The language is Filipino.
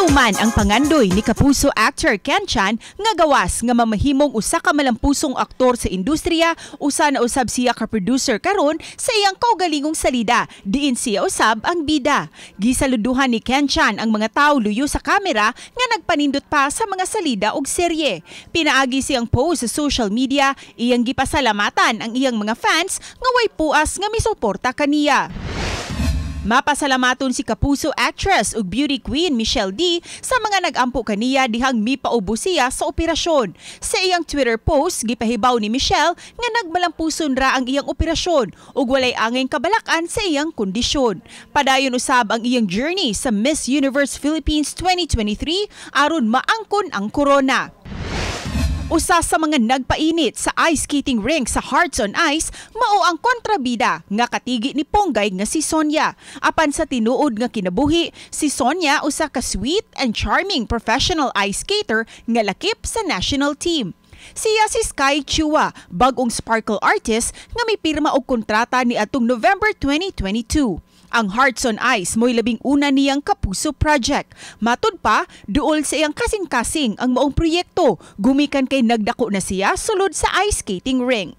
Human ang pangandoy ni Kapuso actor Ken Chan nga gawas nga mamahimong usa ka malampusong aktor sa industriya usa na usab siya ka producer karon sa iyang kaugalingong salida diin siya usab ang bida. Gisaluduhan ni Ken Chan ang mga tawo luyo sa kamera nga nagpanindot pa sa mga salida ug serye. Pinaagi siyang post sa social media iyang gipasalamatan ang iyang mga fans nga way puas nga misuporta kaniya. Mapasalamaton si Kapuso actress ug beauty queen Michelle D sa mga nag-ampo kaniya dihang mipaubos siya sa operasyon. Sa iyang Twitter post, gipahibaw ni Michelle nga nagmalampuson ra ang iyang operasyon ug walay angay kabalakan sa iyang kondisyon. Padayon usab ang iyang journey sa Miss Universe Philippines 2023 aron maangkon ang corona. Usa sa mga nagpainit sa ice skating rink sa Hearts on Ice mao ang kontrabida nga katigi ni Ponggay nga si Sonya. Apan sa tinuod nga kinabuhi, si Sonya usa ka sweet and charming professional ice skater nga lakip sa national team. Siya si Sky Chua, bagong sparkle artist nga may pirma og kontrata ni atong November 2022. Ang Hearts on Ice mo'y labing una niyang Kapuso Project. Matod pa, duol sa iyang kasing-kasing ang maong proyekto. Gumikan kay nagdako na siya sulod sa ice skating rink.